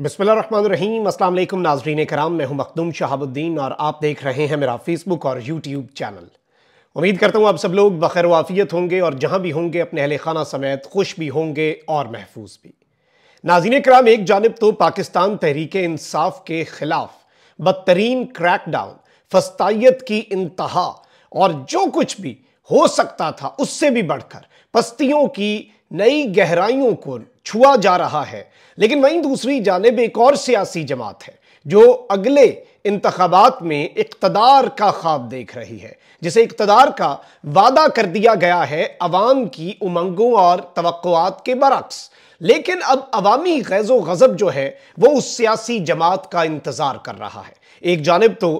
रहीम अल्लाम नाजरीन कराम मैं हूँ मखदूम शहाबुद्दीन और आप देख रहे हैं मेरा फेसबुक और यूट्यूब चैनल उम्मीद करता हूँ आप सब लोग बखैर वाफियत होंगे और जहाँ भी होंगे अपने अहल खाना समेत खुश भी होंगे और महफूज भी नाजीन कराम एक जानब तो पाकिस्तान तहरीक इंसाफ के खिलाफ बदतरीन क्रैक डाउन फस्ताइत की इंतहा और जो कुछ भी हो सकता था उससे भी बढ़कर पस्तियों की नई गहराइयों को छुआ जा रहा है लेकिन वहीं दूसरी जानब एक और सियासी जमात है जो अगले इंतबात में इकतदार का ख्वाब देख रही है जिसे इकतदार का वादा कर दिया गया है अवाम की उमंगों और तो के बरक्स लेकिन अब अवामी गैज़ो गज़ब जो है वो उस सियासी जमात का इंतज़ार कर रहा है एक जानब तो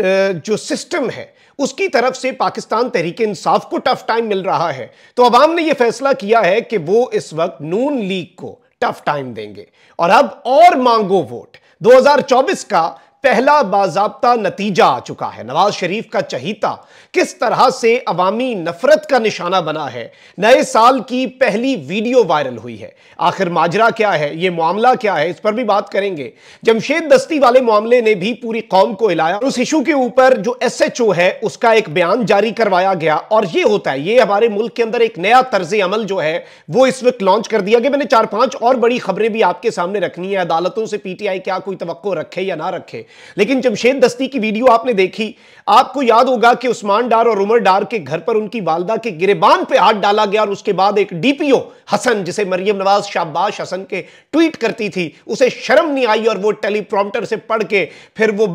जो सिस्टम है उसकी तरफ से पाकिस्तान तहरीक इंसाफ को टफ टाइम मिल रहा है तो अवाम ने यह फैसला किया है कि वो इस वक्त नून लीग को टफ टाइम देंगे और अब और मांगो वोट 2024 का पहला बाजाबता नतीजा आ चुका है नवाज शरीफ का चहिता किस तरह से अवामी नफरत का निशाना बना है नए साल की पहली वीडियो वायरल हुई है आखिर माजरा क्या है ये मामला क्या है इस पर भी बात करेंगे जमशेद दस्ती वाले मामले ने भी पूरी कौम को हिलाया उस इशू के ऊपर जो एस एच ओ है उसका एक बयान जारी करवाया गया और ये होता है ये हमारे मुल्क के अंदर एक नया तर्ज अमल जो है वो इस वक्त लॉन्च कर दिया गया मैंने चार पांच और बड़ी खबरें भी आपके सामने रखनी है अदालतों से पीटीआई क्या कोई तो रखे या ना रखे लेकिन जमशेद दस्ती की वीडियो आपने देखी आपको याद होगा कि उस्मान डार और उमर डार के घर पर उनकी वालदा के गिरेबान पे हाथ डाला गया और उसके बाद एक डीपीओ हसन जिसे मरियम नवाज शाबाश हसन के ट्वीट करती थी उसे शर्म नहीं आई और वो टेलीप्रॉम्प्टर से पढ़ के फिर वो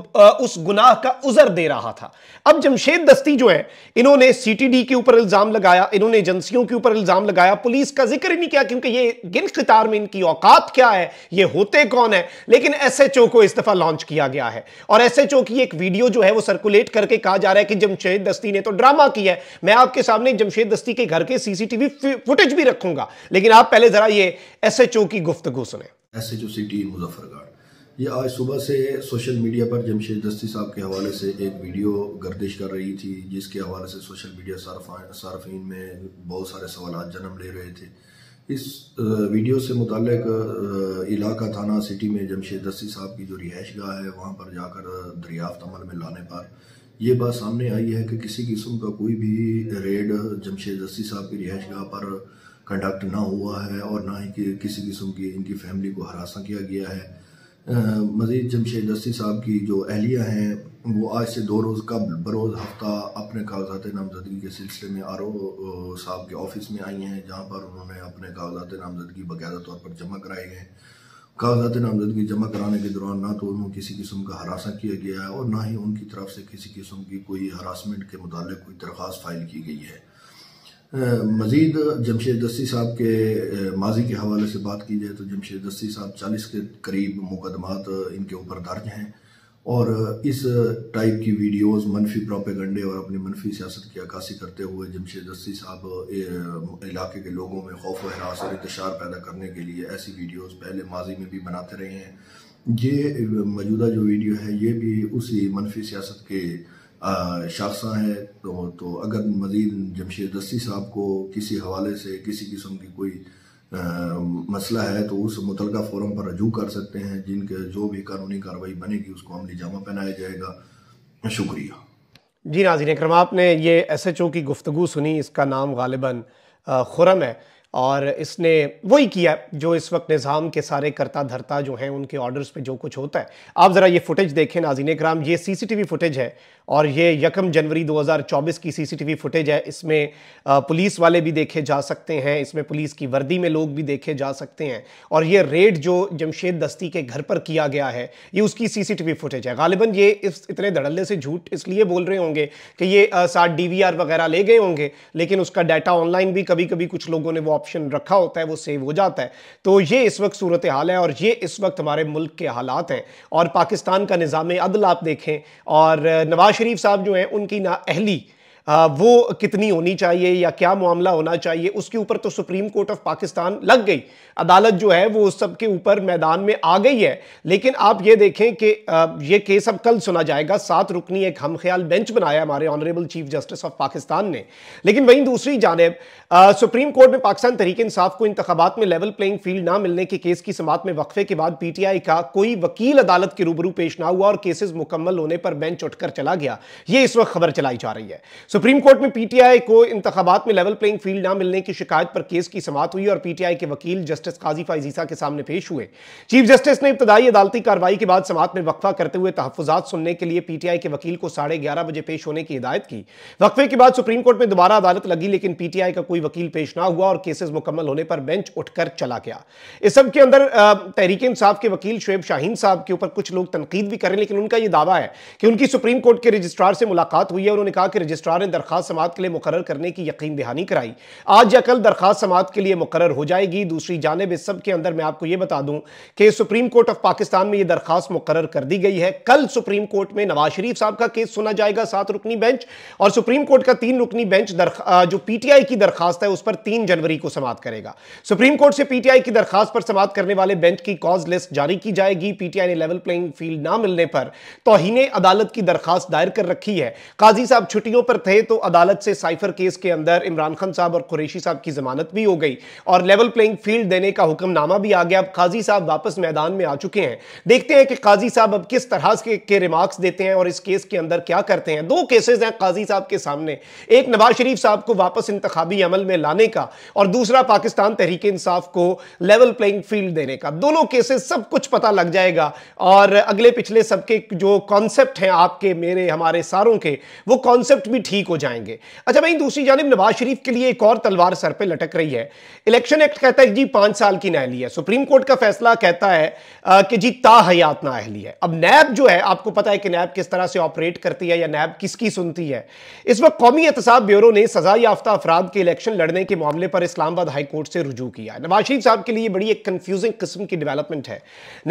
उस गुनाह का उजर दे रहा था अब जमशेद दस्ती जो है इन्होंने सी के ऊपर इल्जाम लगाया इन्होंने एजेंसियों के ऊपर इल्जाम लगाया पुलिस का जिक्र ही नहीं किया क्योंकि ये गिन खितार में इनकी औकात क्या है ये होते कौन है लेकिन एस को इस दफा लॉन्च किया गया गया है और एस एच ओ की एक वीडियो जो है वो सर्कुलेट करके कहा जा रहा है कि जमशेद दस्ती ने तो ड्रामा किया है मैं आपके सामने जमशेद दस्ती के घर के सीसीटीवी फुटेज भी रखूंगा लेकिन आप पहले जरा ये एस एच ओ की गुफ्तगु सुने S H SHO city Muzaffargarh ये आज सुबह से सोशल मीडिया पर जमशेद दस्ती साहब के हवाले से एक वीडियो गर्दिश कर रही थी जिसके हवाले से सोशल मीडिया सार्फीन में बहुत सारे सवाल जन्म ले रहे थे इस वीडियो से मुतल इलाका थाना सिटी में जमशेद दस्सी साहब की जो रिहाइश गाह है वहाँ पर जाकर दरियाफ्त अमल में लाने पर यह बात सामने आई है कि किसी किस्म का कोई भी रेड जमशेद दस्सी साहब की रिहाइश गाह पर कंडक्ट ना हुआ है और ना ही कि किसी किस्म की इनकी फैमिली को हरासा किया गया है मज़ीद जमशेद दस्ती साहब की जो अहलिया हैं वो आज से दो रोज़ कब बरोज़ हफ्ता अपने कागजात नामजदगी के सिलसिले में आर ओ साहब के ऑफिस में आई हैं जहाँ पर उन्होंने अपने कागजात नामजदगी बाकायदा तौर पर जमा कराए गए कागजात नामजदगी जमा कराने के दौरान ना तो उन्होंने किसी किस्म का हरासा किया गया है और ना ही उनकी तरफ से किसी किस्म की कोई हरासमेंट के मुतल कोई दरख्वास्त फाइल की गई है मज़ीद जमशेद दस्ती साहब के माजी के हवाले से बात की जाए तो जमशेद दस्ती साहब चालीस के करीब मुकदमात इनके ऊपर दर्ज हैं और इस टाइप की वीडियोस मनफी प्रोपेगंडे और अपनी मनफी सियासत की अक्सी करते हुए जमशेद दस्ती साहब इलाके के लोगों में खौफ हरास और इंतशार पैदा करने के लिए ऐसी वीडियोस पहले माजी में भी बनाते रहे हैं ये मौजूदा जो वीडियो है ये भी उसी मनफी सियासत के शाखसा है तो, तो अगर मज़ीद जमशेद दस्ती साहब को किसी हवाले से किसी किस्म की कोई आ, मसला है तो उस मुतल फोरम पर रजू कर सकते हैं जिनके जो भी कानूनी कार्रवाई बनेगी उसको अमली जामा पहनाया जाएगा शुक्रिया जी नाजीन करम आपने ये एस एच ओ की गुफ्तु सुनी इसका नाम गालिबा खुरम है और इसने वही किया जो इस वक्त निज़ाम के सारे करता धरता जो हैं उनके ऑर्डर्स पे जो कुछ होता है आप ज़रा ये फुटेज देखें नाजीन कराम ये सीसीटीवी फुटेज है और ये यकम जनवरी 2024 की सीसीटीवी फुटेज है इसमें पुलिस वाले भी देखे जा सकते हैं इसमें पुलिस की वर्दी में लोग भी देखे जा सकते हैं और ये रेड जो जमशेद दस्ती के घर पर किया गया है ये उसकी सीसीटीवी फुटेज है गालिबा ये इस इतने धड़ल्ले से झूठ इसलिए बोल रहे होंगे कि ये साथ डी वगैरह ले गए होंगे लेकिन उसका डाटा ऑनलाइन भी कभी कभी कुछ लोगों ने वो ऑप्शन रखा होता है वो सेव हो जाता है तो ये इस वक्त सूरत हाल है और ये इस वक्त हमारे मुल्क के हालात हैं और पाकिस्तान का निज़ाम अदल आप देखें और नवाज शरीफ साहब जो हैं उनकी ना अहली वो कितनी होनी चाहिए या क्या मामला होना चाहिए उसके ऊपर तो सुप्रीम कोर्ट ऑफ पाकिस्तान लग गई अदालत जो है वो उस सब के ऊपर मैदान में आ गई है लेकिन आप ये देखें कि ये केस अब कल सुना जाएगा सात रुकनी एक हम ख्याल बेंच बनाया हमारे honourable chief justice of Pakistan ने लेकिन वहीं दूसरी जानब सुप्रीम कोर्ट में पाकिस्तान तरीके इंसाफ को इंतबात में लेवल प्लेइंग फील्ड ना मिलने के केस की समात में वक्फे के बाद पीटीआई का कोई वकील अदालत के रूबरू पेश ना हुआ और केसेस मुकम्मल होने पर बेंच उठकर चला गया ये इस वक्त खबर चलाई जा रही है सुप्रीम कोर्ट में पीटीआई को इंतबात में लेवल प्लेइंग फील्ड ना मिलने की शिकायत पर केस की समात हुई और पीटीआई के वकील जस्टिस काजी फाइजीसा के सामने पेश हुए चीफ जस्टिस ने इब्तदाई अदालती कार्रवाई के बाद समात में वक्फा करते हुए तहफात सुनने के लिए पीटीआई के वकील को साढ़े ग्यारह बजे पेश होने की हिदायत की वक्फे के बाद सुप्रीम कोर्ट में दोबारा अदालत लगी लेकिन पीटीआई का कोई वकील पेश ना हुआ और केसेज मुकम्मल होने पर बेंच उठकर चला गया इस सब के अंदर तहरीक इंसाफ के वकील शुएब शाहीन साहब के ऊपर कुछ लोग तनकीद भी करें लेकिन उनका यह दावा है कि उनकी सुप्रीम कोर्ट के रजिस्ट्रार से मुलाकात हुई है उन्होंने कहा कि रजिस्ट्रार ने दरख्वास्त समात के लिए मुकर करने की यकीन दहानी कराई आज या कल दरख्वास्त समात के लिए मुकर हो जाएगी दूसरी जानब इस सब के अंदर मैं आपको यह बता दूं कि सुप्रीम कोर्ट ऑफ पाकिस्तान में यह दरखास्त मुकर कर दी गई है कल सुप्रीम कोर्ट में नवाज शरीफ साहब का केस सुना जाएगा सात रुकनी बेंच और सुप्रीम कोर्ट का तीन रुकनी बेंच जो पीटीआई की दरखास्त है उस पर तीन जनवरी को समाप्त करेगा सुप्रीम कोर्ट से पीटीआई की दरखास्त पर समाप्त करने वाले बेंच की कॉज लिस्ट जारी की जाएगी पीटीआई ने लेवल प्लेइंग फील्ड ना मिलने पर तोहिने अदालत की दरखास्त दायर कर रखी है काजी साहब छुट्टियों पर थे रहे तो अदालत से साइफर केस के अंदर इमरान खान साहब और कुरेशी साहब की जमानत भी हो गई और लेवल प्लेइंग फील्ड देने का हुक्मनामा भी आ गया अब काजी साहब वापस मैदान में आ चुके हैं देखते हैं कि काजी साहब अब किस तरह के, के रिमार्क्स देते हैं और इस केस के अंदर क्या करते हैं दो केसेज हैं काजी साहब के सामने एक नवाज शरीफ साहब को वापस इंतबी अमल में लाने का और दूसरा पाकिस्तान तहरीक इंसाफ को लेवल प्लेइंग फील्ड देने का दोनों केसेज सब कुछ पता लग जाएगा और अगले पिछले सबके जो कॉन्सेप्ट हैं आपके मेरे हमारे सारों के वो कॉन्सेप्ट भी ठीक ठीक हो जाएंगे अच्छा भाई दूसरी जानब नवाज शरीफ के लिए एक और तलवार सर पर लटक रही है इलेक्शन एक्ट कहता है जी पांच साल की नहली है सुप्रीम कोर्ट का फैसला कहता है आ, कि जी ता ताहयात नाहली है अब नैब जो है आपको पता है कि नैब किस तरह से ऑपरेट करती है या नैब किसकी सुनती है इस वक्त कौमी एहतसाब ब्यूरो ने सजा याफ्ता अफराद के इलेक्शन लड़ने के मामले पर इस्लामाबाद हाईकोर्ट से रुजू किया नवाज शरीफ साहब के लिए बड़ी एक कंफ्यूजिंग किस्म की डेवलपमेंट है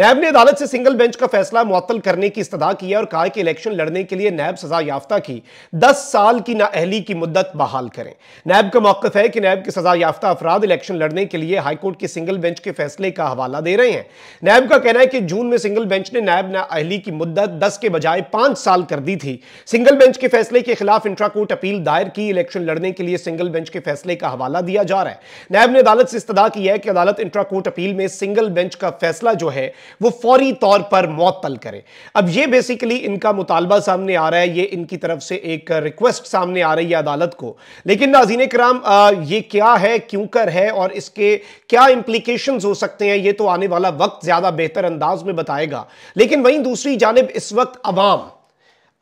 नैब ने अदालत से सिंगल बेंच का फैसला मुअत्तल करने की इस्तः की है और कहा कि इलेक्शन लड़ने के लिए नैब सजा याफ्ता की दस साल की नाअहली की मुद्दत बहाल करें नैब का मौकफ है कि नैब के सजा याफ्ता अफराद इलेक्शन लड़ने के लिए हाईकोर्ट के सिंगल बेंच के फैसले का हवाला दे रहे हैं नैब का कहना है कि जून में सिंगल बेंच ने नैब नाअहली की मुद्दत दस के बजाय पांच साल कर दी थी सिंगल बेंच के फैसले के खिलाफ इंट्रा कोर्ट अपील दायर की इलेक्शन लड़ने के लिए सिंगल बेंच के फैसले का हवाला दिया जा रहा है नैब ने अदालत से इस्तः की है कि अदालत इंट्रा कोर्ट अपील में सिंगल बेंच का फैसला जो है वो फौरी तौर पर मौतल करे अब ये बेसिकली इनका मुतालबा सामने आ रहा है ये इनकी तरफ से एक रिक्वेस्ट सामने आ रही है अदालत को लेकिन नाजीन कराम ये क्या है क्यों कर है और इसके क्या इम्प्लीकेशन हो सकते हैं ये तो आने वाला वक्त ज्यादा बेहतर अंदाज में बताएगा लेकिन वहीं दूसरी जानब इस वक्त अवाम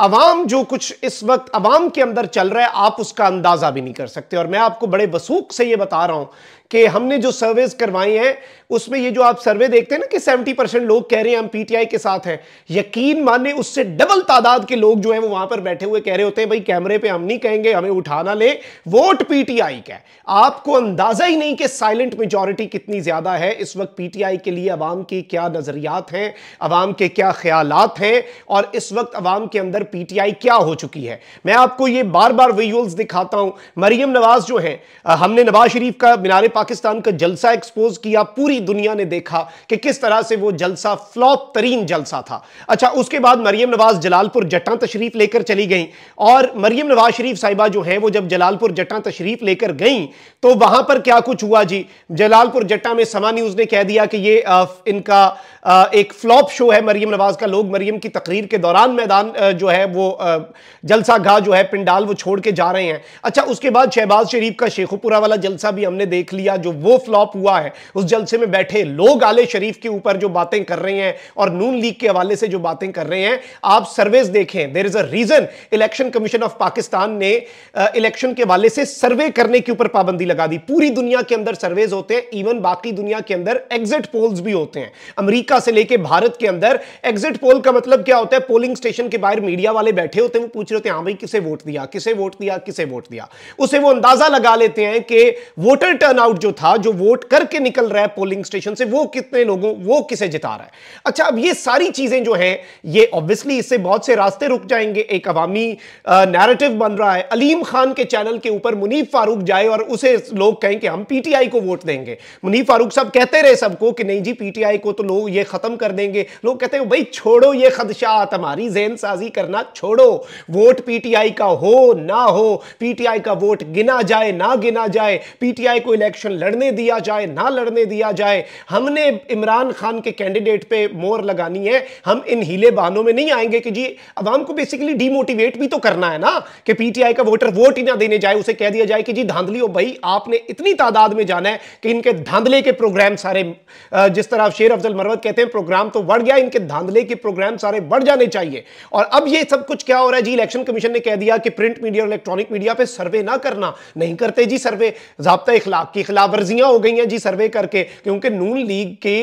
अवाम जो कुछ इस वक्त अवाम के अंदर चल रहा है आप उसका अंदाजा भी नहीं कर सकते और मैं आपको बड़े वसूख से यह बता रहा हूं कि हमने जो सर्वेज करवाई हैं उसमें ये जो आप सर्वे देखते हैं ना कि 70 परसेंट लोग कह रहे हैं हम पीटीआई के साथ हैं यकीन माने उससे डबल तादाद के लोग जो हैं वो वहां पर बैठे हुए कह रहे होते हैं भाई कैमरे पे हम नहीं कहेंगे हमें उठाना ले वोट पीटीआई का आपको अंदाजा ही नहीं कि साइलेंट मेजोरिटी कितनी ज्यादा है इस वक्त पीटीआई के लिए अवाम की क्या नजरियात हैं अवाम के क्या ख्याल हैं और इस वक्त अवाम के अंदर पीटीआई क्या हो चुकी है मैं आपको ये बार बार विजुअल्स दिखाता हूं मरियम नवाज जो है हमने नवाज शरीफ का मीनारे पाकिस्तान का जलसा एक्सपोज किया पूरी दुनिया ने देखा कि किस तरह से वो जलसा फ्लॉप तरीन जलसा था अच्छा उसके बाद मरियम नवाज जलालपुर जटा तशरीफ लेकर चली गई और मरियम नवाज शरीफ साहिबा जो है वो जब जलालपुर जटा तशरीफ लेकर गई तो वहां पर क्या कुछ हुआ जी जलालपुर जटा में समा न्यूज ने कह दिया कि ये इनका एक फ्लॉप शो है मरियम नवाज का लोग मरियम की तकरीर के दौरान मैदान जो है वो जलसा घा जो है पिंडाल वो छोड़ के जा रहे हैं अच्छा उसके बाद शहबाज शरीफ का शेखुपुरा वाला जलसा भी हमने देख लिया किया जो वो फ्लॉप हुआ है उस जलसे में बैठे लोग आले शरीफ के ऊपर जो बातें कर रहे हैं और नून लीग के हवाले से जो बातें कर रहे हैं आप सर्वेस देखें there is a reason election commission of Pakistan ने इलेक्शन के हवाले से सर्वे करने के ऊपर पाबंदी लगा दी पूरी दुनिया के अंदर सर्वेज होते हैं इवन बाकी दुनिया के अंदर एग्जिट पोल्स भी होते हैं अमरीका से लेके भारत के अंदर एग्जिट पोल का मतलब क्या होता है पोलिंग स्टेशन के बाहर मीडिया वाले बैठे होते हैं वो पूछ रहे होते हैं हाँ भाई किसे वोट दिया किसे वोट दिया किसे वोट दिया उसे वो अंदाजा लगा लेते हैं कि वोटर टर्नआउट जो था जो वोट करके निकल रहा है पोलिंग स्टेशन से वो कितने लोगों वो किसे जिता रहा है अच्छा अब ये सारी चीजें जो हैं ये ऑब्वियसली इससे बहुत से रास्ते रुक जाएंगे एक अवामी नैरेटिव बन रहा है अलीम खान के चैनल के ऊपर मुनीफ फारूक जाए और उसे लोग कहें कि हम पीटीआई को वोट देंगे मुनीफ फारूक साहब कहते रहे सबको कि नहीं जी पीटीआई को तो लोग ये खत्म कर देंगे लोग कहते हैं भाई छोड़ो ये खदशात हमारी जहन साजी करना छोड़ो वोट पीटीआई का हो ना हो पीटीआई का वोट गिना जाए ना गिना जाए पीटीआई को इलेक्शन इलेक्शन लड़ने दिया जाए ना लड़ने दिया जाए हमने इमरान खान के कैंडिडेट पे मोर लगानी है हम इन हीले बहानों में नहीं आएंगे कि जी अवाम को बेसिकली डीमोटिवेट भी तो करना है ना कि पीटीआई का वोटर वोट ही ना देने जाए उसे कह दिया जाए कि जी धांधली हो भाई आपने इतनी तादाद में जाना है कि इनके धांधले के प्रोग्राम सारे जिस तरह शेर अफजल मरवत कहते हैं प्रोग्राम तो बढ़ गया इनके धांधले के प्रोग्राम सारे बढ़ जाने चाहिए और अब ये सब कुछ क्या हो रहा है जी इलेक्शन कमीशन ने कह दिया कि प्रिंट मीडिया और इलेक्ट्रॉनिक मीडिया पर सर्वे ना करना नहीं करते जी सर्वे जबता इखलाक की खिलाफ वर्जियां हो गई हैं जी सर्वे करके क्योंकि नून लीग के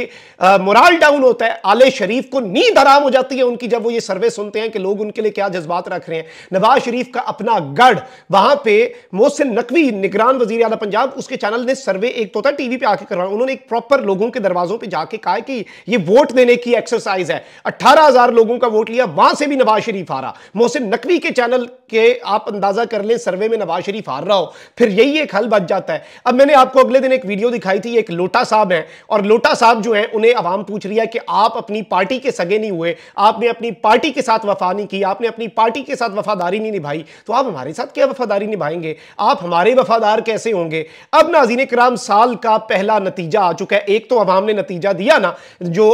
मोराल डाउन होता है आले शरीफ को नींद आराम हो जाती है उनकी जब वो ये सर्वे सुनते हैं कि लोग उनके लिए क्या जज्बात रख रहे हैं नवाज शरीफ का अपना गढ़ वहां पर मोहसिन नकवी निगरान वजी अला पंजाब उसके चैनल ने सर्वे एक तो था टीवी पर आके करवाया उन्होंने एक प्रॉपर लोगों के दरवाजों पर जाके कहा कि ये वोट देने की एक्सरसाइज है अट्ठारह लोगों का वोट लिया वहां से भी नवाज शरीफ आ रहा मोहसिन नकवी के चैनल के आप अंदाजा कर लें सर्वे में नवाज शरीफ हार रहा हो फिर यही एक हल बच जाता है अब मैंने आपको आपको अगले दिन एक वीडियो दिखाई थी एक लोटा साहब है और लोटा साहब जो है उन्हें आवाम पूछ रही है कि आप अपनी पार्टी के सगे नहीं हुए आपने अपनी पार्टी के साथ वफा नहीं की आपने अपनी पार्टी के साथ वफादारी नहीं निभाई तो आप हमारे साथ क्या वफादारी निभाएंगे आप हमारे वफादार कैसे होंगे अब नाजीन कराम साल का पहला नतीजा आ चुका है एक तो अवाम ने नतीजा दिया ना जो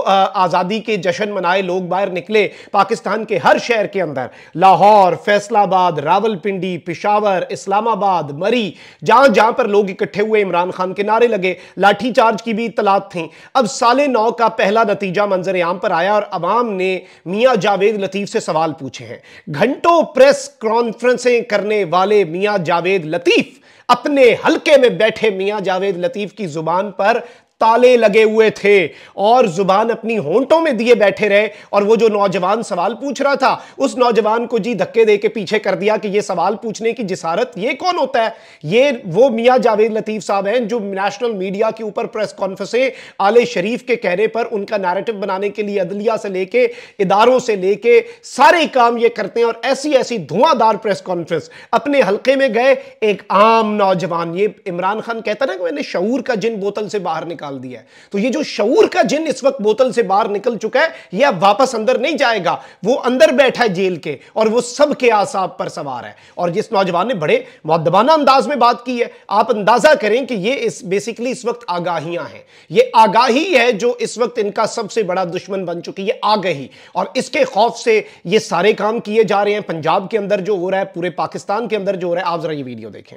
आज़ादी के जश्न मनाए लोग बाहर निकले पाकिस्तान के हर शहर के अंदर लाहौर फैसलाबाद रावलपिंडी पिशावर इस्लामाबाद मरी जहां जहां पर लोग इकट्ठे हुए इमरान खान के नारे लगे चार्ज की भी इतलात थी अब साल नौ का पहला नतीजा मंजर आम पर आया और अवाम ने मियाँ जावेद लतीफ़ से सवाल पूछे हैं घंटों प्रेस कॉन्फ्रेंसें करने वाले मियाँ जावेद लतीफ़ अपने हलके में बैठे मियाँ जावेद लतीफ की जुबान पर ताले लगे हुए थे और जुबान अपनी होंठों में दिए बैठे रहे और वो जो नौजवान सवाल पूछ रहा था उस नौजवान को जी धक्के दे के पीछे कर दिया कि ये सवाल पूछने की जिसारत ये कौन होता है ये वो मियाँ जावेद लतीफ साहब हैं जो नेशनल मीडिया के ऊपर प्रेस कॉन्फ्रेंसें आले शरीफ के कहने पर उनका नैरेटिव बनाने के लिए अदलिया से लेके इदारों से लेके सारे काम ये करते हैं और ऐसी ऐसी धुआंधार प्रेस कॉन्फ्रेंस अपने हल्के में गए एक आम नौजवान ये इमरान खान कहता ना कि मैंने शूर का जिन बोतल से बाहर निकाल निकाल दिया है तो ये जो शऊर का जिन इस वक्त बोतल से बाहर निकल चुका है यह वापस अंदर नहीं जाएगा वो अंदर बैठा है जेल के और वो सबके आसाब पर सवार है और जिस नौजवान ने बड़े मुद्दबाना अंदाज में बात की है आप अंदाजा करें कि ये इस बेसिकली इस वक्त आगाहियां हैं ये आगाही है जो इस वक्त इनका सबसे बड़ा दुश्मन बन चुकी है आगही और इसके खौफ से ये सारे काम किए जा रहे हैं पंजाब के अंदर जो हो रहा है पूरे पाकिस्तान के अंदर जो हो रहा है आप जरा ये वीडियो देखें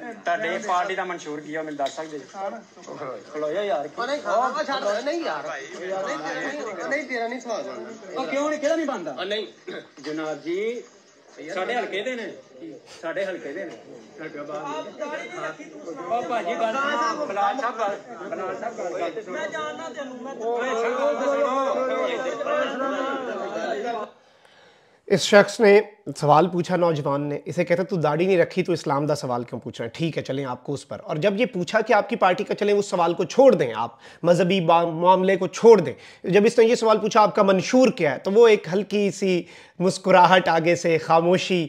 ਤੁਹਾਡੇ ਪਾਰਟੀ ਦਾ ਮਨਸ਼ੂਰ ਕੀ ਆ ਮੈਨੂੰ ਦੱਸ ਸਕਦੇ ਹੋ ਖਲੋਇਆ ਯਾਰ ਕੀ ਨਹੀਂ ਖਾਣਾ ਛੱਡ ਨਹੀਂ ਯਾਰ ਨਹੀਂ ਤੇਰਾ ਨਹੀਂ ਸਵਾਦ ਉਹ ਕਿਉਂ ਨਹੀਂ ਕਿਹਦਾ ਨਹੀਂ ਬੰਦਾ ਨਹੀਂ ਜਨਾਬ ਜੀ ਸਾਡੇ ਹਲਕੇ ਦੇ ਨੇ ਸਾਡੇ ਹਲਕੇ ਦੇ ਨੇ ਉਹ ਭਾਜੀ ਗੱਲ ਬਲਾਲ ਸਾਹਿਬ ਗੱਲ ਬਲਾਲ ਸਾਹਿਬ ਗੱਲ ਕਰਦੇ ਮੈਂ ਜਾਣਦਾ ਤੈਨੂੰ ਮੈਂ ਓਏ ਦੱਸੋ इस शख्स ने सवाल पूछा नौजवान ने इसे कहता तू दाढ़ी नहीं रखी तो इस्लाम का सवाल क्यों पूछ रहे हैं ठीक है चलें आपको उस पर और जब ये पूछा कि आपकी पार्टी का चलें उस सवाल को छोड़ दें आप मजहबी मामले को छोड़ दें जब इसने ये सवाल पूछा आपका मंशूर क्या है तो वो एक हल्की सी मुस्कुराहट आगे से खामोशी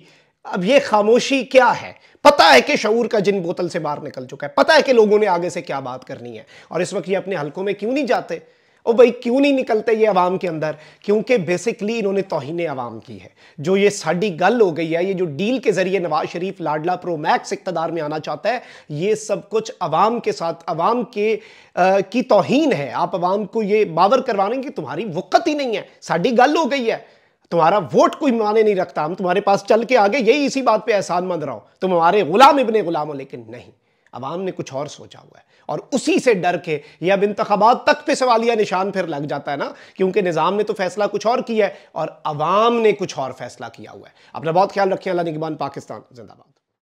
अब ये खामोशी क्या है पता है कि शूर का जिन बोतल से बाहर निकल चुका है पता है कि लोगों ने आगे से क्या बात करनी है और इस वक्त ये अपने हल्कों में क्यों नहीं जाते और भाई क्यों नहीं निकलते ये आवाम के अंदर क्योंकि बेसिकली इन्होंने तोहिन आवाम की है जो ये साड़ी गल हो गई है ये जो डील के जरिए नवाज शरीफ लाडला प्रो मैक्स इकतदार में आना चाहता है ये सब कुछ अवाम के साथ अवाम के आ, की तोहन है आप आवाम को ये बावर करवा हैं कि तुम्हारी वक़्त ही नहीं है साड़ी गल हो गई है तुम्हारा वोट कोई माने नहीं रखता हम तुम्हारे पास चल के आगे यही इसी बात पर एहसान मंद रहो तुम हमारे गुलाम इबन गुलाम हो लेकिन नहीं अवाम ने कुछ और सोचा हुआ है और उसी से डर के ये अब इंतबात तक पे सवालिया निशान फिर लग जाता है ना क्योंकि निज़ाम ने तो फैसला कुछ और किया है और अवाम ने कुछ और फैसला किया हुआ है अपना बहुत ख्याल रखिए अल्लाह निगबान पाकिस्तान जिंदाबाद